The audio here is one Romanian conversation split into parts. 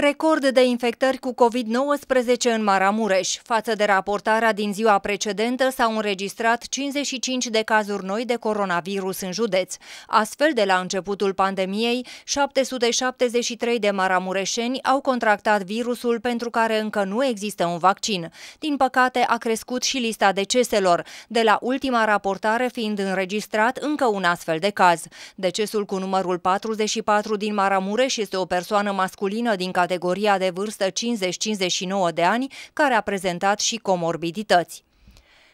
Record de infectări cu COVID-19 în Maramureș. Față de raportarea din ziua precedentă, s-au înregistrat 55 de cazuri noi de coronavirus în județ. Astfel, de la începutul pandemiei, 773 de maramureșeni au contractat virusul pentru care încă nu există un vaccin. Din păcate, a crescut și lista deceselor, de la ultima raportare fiind înregistrat încă un astfel de caz. Decesul cu numărul 44 din Maramureș este o persoană masculină din categoria de vârstă 50-59 de ani, care a prezentat și comorbidități.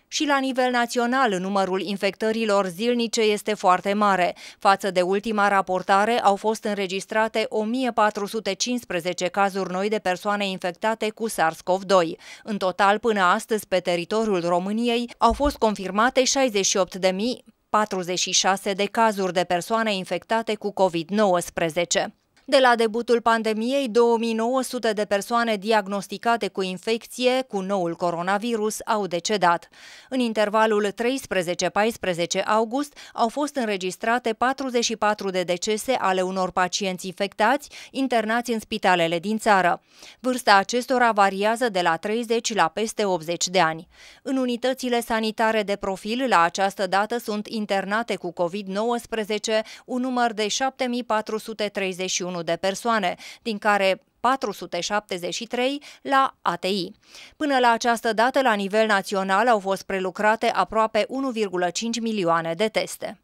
Și la nivel național, numărul infectărilor zilnice este foarte mare. Față de ultima raportare, au fost înregistrate 1415 cazuri noi de persoane infectate cu SARS-CoV-2. În total, până astăzi, pe teritoriul României, au fost confirmate 68.046 de cazuri de persoane infectate cu COVID-19. De la debutul pandemiei, 2900 de persoane diagnosticate cu infecție cu noul coronavirus au decedat. În intervalul 13-14 august au fost înregistrate 44 de decese ale unor pacienți infectați internați în spitalele din țară. Vârsta acestora variază de la 30 la peste 80 de ani. În unitățile sanitare de profil, la această dată sunt internate cu COVID-19 un număr de 7431 1 de persoane, din care 473 la ATI. Până la această dată, la nivel național, au fost prelucrate aproape 1,5 milioane de teste.